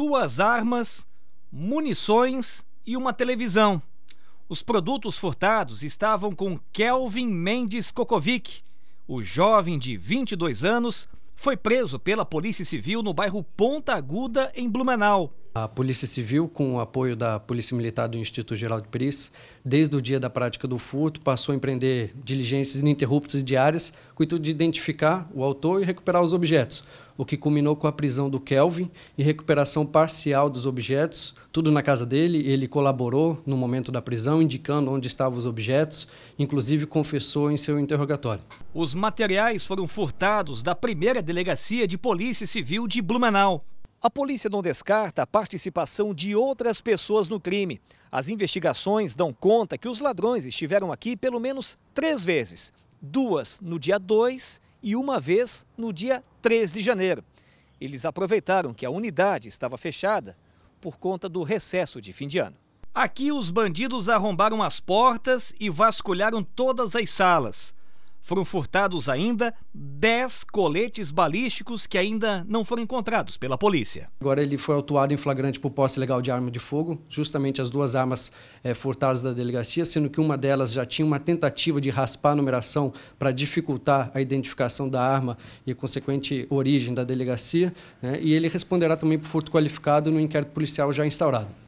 duas armas, munições e uma televisão. Os produtos furtados estavam com Kelvin Mendes Kokovic. O jovem de 22 anos foi preso pela Polícia Civil no bairro Ponta Aguda, em Blumenau. A Polícia Civil, com o apoio da Polícia Militar do Instituto Geral de Perícias, desde o dia da prática do furto, passou a empreender diligências ininterruptas diárias com o intuito de identificar o autor e recuperar os objetos, o que culminou com a prisão do Kelvin e recuperação parcial dos objetos, tudo na casa dele. Ele colaborou no momento da prisão, indicando onde estavam os objetos, inclusive confessou em seu interrogatório. Os materiais foram furtados da primeira delegacia de Polícia Civil de Blumenau. A polícia não descarta a participação de outras pessoas no crime. As investigações dão conta que os ladrões estiveram aqui pelo menos três vezes: duas no dia 2 e uma vez no dia 3 de janeiro. Eles aproveitaram que a unidade estava fechada por conta do recesso de fim de ano. Aqui, os bandidos arrombaram as portas e vasculharam todas as salas foram furtados ainda 10 coletes balísticos que ainda não foram encontrados pela polícia. Agora ele foi autuado em flagrante por posse legal de arma de fogo, justamente as duas armas é, furtadas da delegacia, sendo que uma delas já tinha uma tentativa de raspar a numeração para dificultar a identificação da arma e a consequente origem da delegacia. Né? E ele responderá também por furto qualificado no inquérito policial já instaurado.